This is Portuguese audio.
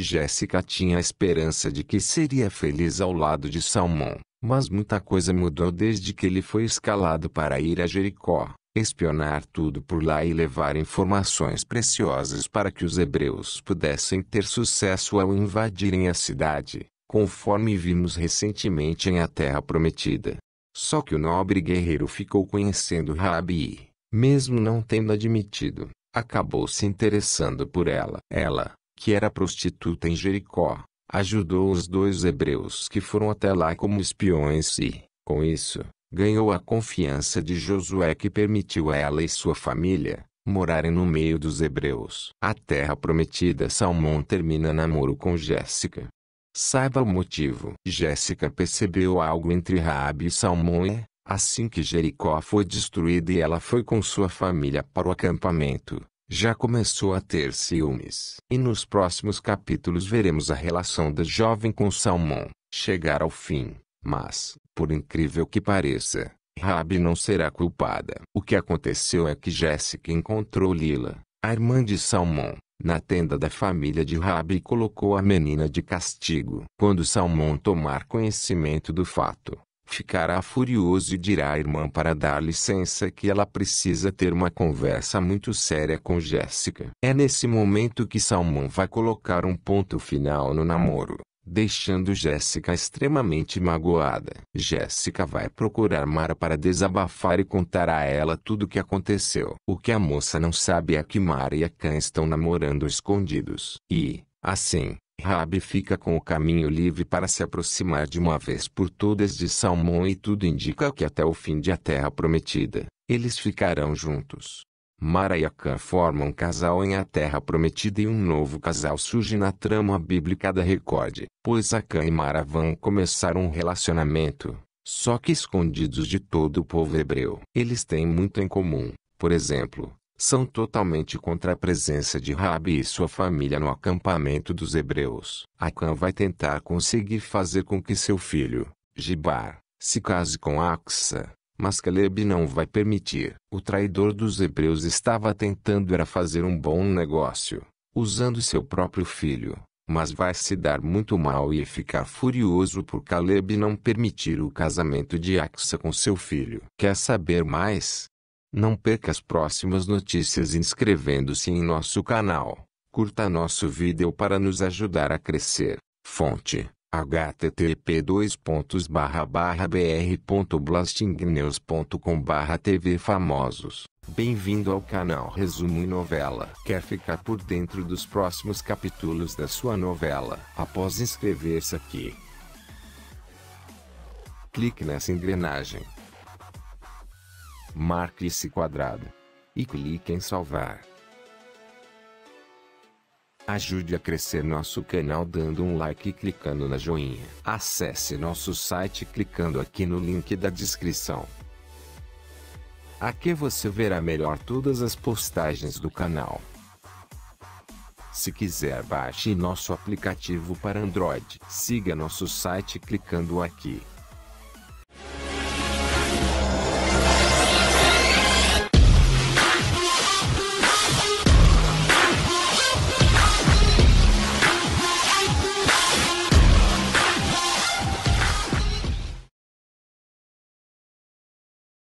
Jéssica tinha a esperança de que seria feliz ao lado de Salmão, mas muita coisa mudou desde que ele foi escalado para ir a Jericó espionar tudo por lá e levar informações preciosas para que os hebreus pudessem ter sucesso ao invadirem a cidade, conforme vimos recentemente em A Terra Prometida. Só que o nobre guerreiro ficou conhecendo Rabi, mesmo não tendo admitido, acabou se interessando por ela. Ela, que era prostituta em Jericó, ajudou os dois hebreus que foram até lá como espiões e, com isso, ganhou a confiança de Josué que permitiu a ela e sua família morarem no meio dos hebreus. A terra prometida Salmão termina namoro com Jéssica. Saiba o motivo. Jéssica percebeu algo entre Raabe e Salmão e, assim que Jericó foi destruída e ela foi com sua família para o acampamento, já começou a ter ciúmes. E nos próximos capítulos veremos a relação da jovem com Salmão chegar ao fim. Mas, por incrível que pareça, Rabi não será culpada. O que aconteceu é que Jéssica encontrou Lila, a irmã de Salmão, na tenda da família de Rabi e colocou a menina de castigo. Quando Salmão tomar conhecimento do fato, ficará furioso e dirá à irmã para dar licença que ela precisa ter uma conversa muito séria com Jéssica. É nesse momento que Salmão vai colocar um ponto final no namoro deixando Jéssica extremamente magoada. Jéssica vai procurar Mara para desabafar e contar a ela tudo o que aconteceu. O que a moça não sabe é que Mara e a Khan estão namorando escondidos. E, assim, Rabi fica com o caminho livre para se aproximar de uma vez por todas de Salmão e tudo indica que até o fim de A Terra Prometida, eles ficarão juntos. Mara e Acã formam um casal em A Terra Prometida e um novo casal surge na trama bíblica da Record, pois Acã e Mara vão começar um relacionamento, só que escondidos de todo o povo hebreu. Eles têm muito em comum, por exemplo, são totalmente contra a presença de Rabi e sua família no acampamento dos hebreus. Acã vai tentar conseguir fazer com que seu filho, Gibar, se case com Axa, mas Caleb não vai permitir. O traidor dos hebreus estava tentando era fazer um bom negócio, usando seu próprio filho, mas vai se dar muito mal e ficar furioso por Caleb não permitir o casamento de Axa com seu filho. Quer saber mais? Não perca as próximas notícias inscrevendo-se em nosso canal. Curta nosso vídeo para nos ajudar a crescer. Fonte http brblastnewscom tv famosos Bem-vindo ao canal Resumo e Novela. Quer ficar por dentro dos próximos capítulos da sua novela? Após inscrever-se aqui, clique nessa engrenagem. Marque esse quadrado e clique em salvar. Ajude a crescer nosso canal dando um like e clicando na joinha. Acesse nosso site clicando aqui no link da descrição. Aqui você verá melhor todas as postagens do canal. Se quiser baixe nosso aplicativo para Android. Siga nosso site clicando aqui.